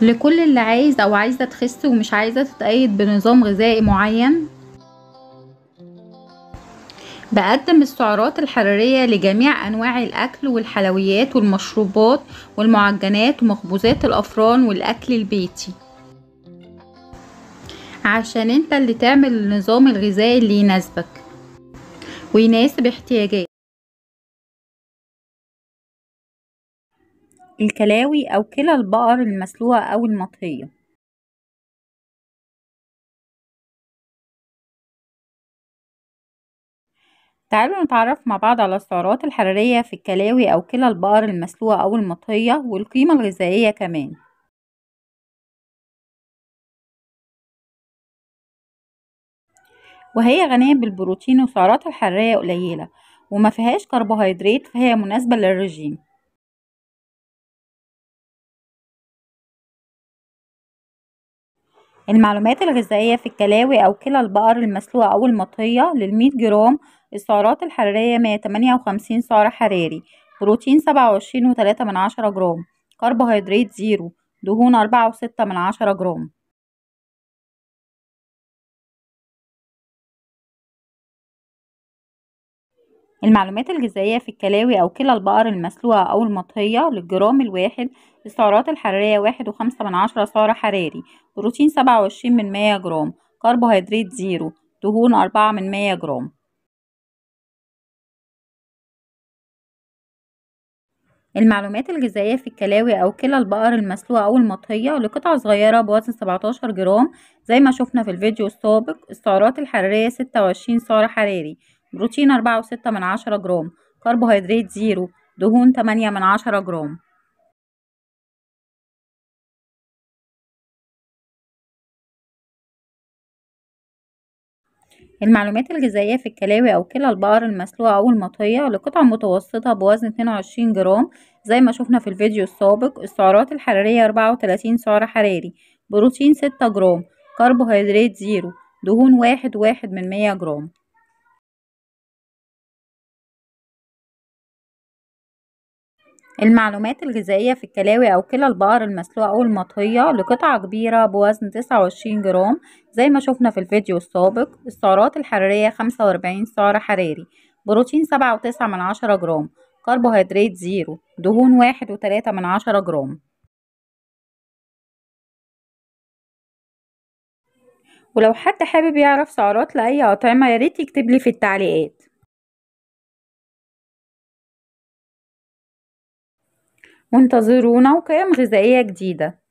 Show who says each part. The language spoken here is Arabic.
Speaker 1: لكل اللي عايز او عايزه تخس ومش عايزه تتقيد بنظام غذائي معين بقدم السعرات الحراريه لجميع انواع الاكل والحلويات والمشروبات والمعجنات ومخبوزات الافران والاكل البيتي عشان انت اللي تعمل النظام الغذائي اللي يناسبك ويناسب احتياجاتك
Speaker 2: الكلاوي أو كلى البقر المسلوقة أو المطهية
Speaker 1: تعالوا نتعرف مع بعض على السعرات الحرارية في الكلاوي أو كلى البقر المسلوقة أو المطهية والقيمة الغذائية كمان وهي غنية بالبروتين وسعراتها الحرارية قليلة وما فيهاش كربوهيدرات فهي مناسبة للرجيم المعلومات الغذائية في الكلاوي أو كلى البقر المسلوقة أو المطية للمية جرام السعرات الحرارية مية تمانية وخمسين سعر حراري بروتين سبعة وعشرين وتلاتة من عشرة جرام كربوهيدرات زيرو دهون أربعة وستة من عشرة جرام المعلومات الغذائية في الكلاوي أو كلى البقر المسلوقة أو المطهية للجرام الواحد السعرات الحرارية واحد وخمسة من عشرة سعر حراري بروتين سبعة وعشرين من مية جرام كربوهيدرات زيرو دهون أربعة من مية جرام المعلومات الغذائية في الكلاوي أو كلى البقر المسلوقة أو المطهية لقطع صغيرة بوزن 17 جرام زي ما شفنا في الفيديو السابق السعرات الحرارية 26 سعر حراري بروتين أربعة وستة من عشرة جرام كربوهيدرات زيرو دهون تمانية من عشرة جرام المعلومات الغذائية في الكلاوي أو كلى البقر المسلوقة أو المطهية لقطعه متوسطة بوزن 22 جرام زي ما شفنا في الفيديو السابق السعرات الحرارية 34 سعر حراري بروتين 6 جرام كربوهيدرات 0 دهون 1.1 من 100 جرام المعلومات الغذائية في الكلاوي أو كلا البقر المسلوقة أو المطهية لقطعة كبيرة بوزن 29 جرام زي ما شفنا في الفيديو السابق السعرات الحرارية 45 سعر حراري بروتين 7.9 من عشرة جرام كربوهيدرات زيرو دهون واحد وتلاتة من عشرة جرام
Speaker 2: ولو حد حابب يعرف سعرات لأي أطعمة ياريت يكتبلي في التعليقات وانتظرونا وقيم غذائية جديدة